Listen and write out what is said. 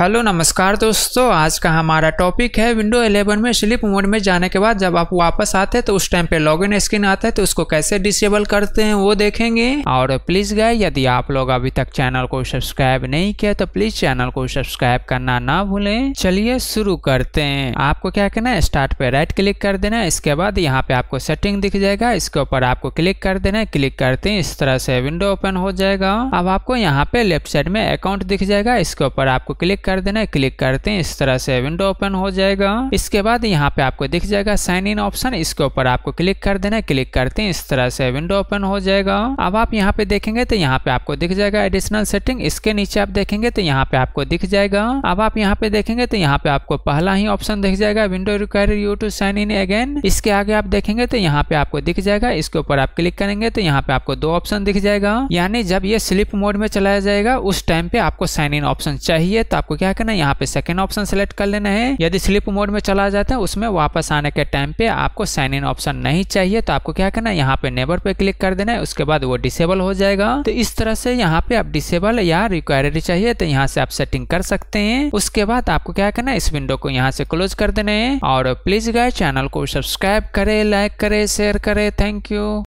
hello नमस्कार दोस्तों आज का हमारा टॉपिक है विंडो 11 में स्लिप मोड में जाने के बाद जब आप वापस आते हैं तो उस टाइम पे लॉगिन स्क्रीन आता है तो उसको कैसे डिसेबल करते हैं वो देखेंगे और प्लीज गए यदि आप लोग अभी तक चैनल को सब्सक्राइब नहीं किया तो प्लीज चैनल को सब्सक्राइब करना ना भूले चलिए शुरू करते हैं आपको क्या करना है स्टार्ट पे राइट क्लिक कर देना है इसके बाद यहाँ पे आपको सेटिंग दिख जाएगा इसके ऊपर आपको क्लिक कर देना है क्लिक करते हैं इस तरह से विंडो ओपन हो जाएगा अब आपको यहाँ पे लेफ्ट साइड में अकाउंट दिख जाएगा इसके ऊपर आपको क्लिक कर देना है क्लिक करते हैं इस तरह से विंडो ओपन हो जाएगा इसके बाद यहाँ पे आपको दिख जाएगा साइन इन ऑप्शन इसके ऊपर आपको क्लिक कर देना है क्लिक करते हैं इस तरह से विंडो ओपन हो जाएगा अब आप यहाँ पे देखेंगे तो यहाँ पे आपको दिख जाएगा एडिशनल सेटिंग इसके नीचे आप देखेंगे तो यहाँ पे आपको दिख जाएगा अब आप यहाँ पे देखेंगे तो यहाँ पे आपको पहला ही ऑप्शन दिख जाएगा window require you to sign in again इसके आगे आप देखेंगे तो यहाँ पे आपको दिख जाएगा इसके ऊपर आप क्लिक करेंगे तो यहाँ पे आपको दो ऑप्शन दिख जाएगा यानी जब ये स्लिप मोड में चलाया जाएगा उस टाइम पे आपको साइन इन ऑप्शन चाहिए तो आपको क्या करना है यहाँ पे सेकेंड ऑप्शन सेलेक्ट कर लेना है यदि स्लिप मोड में चला जाता है उसमें वापस आने के टाइम पे आपको साइन इन ऑप्शन नहीं चाहिए तो आपको क्या करना है यहाँ पे नेबर पे क्लिक कर देना है उसके बाद वो डिसेबल हो जाएगा तो इस तरह से यहाँ पे आप डिसेबल या रिक्वायरी चाहिए तो यहाँ से आप सेटिंग कर सकते हैं उसके बाद आपको क्या करना है इस विंडो को यहाँ से क्लोज कर देना है और प्लीज गाय चैनल को सब्सक्राइब करे लाइक करे शेयर करे थैंक यू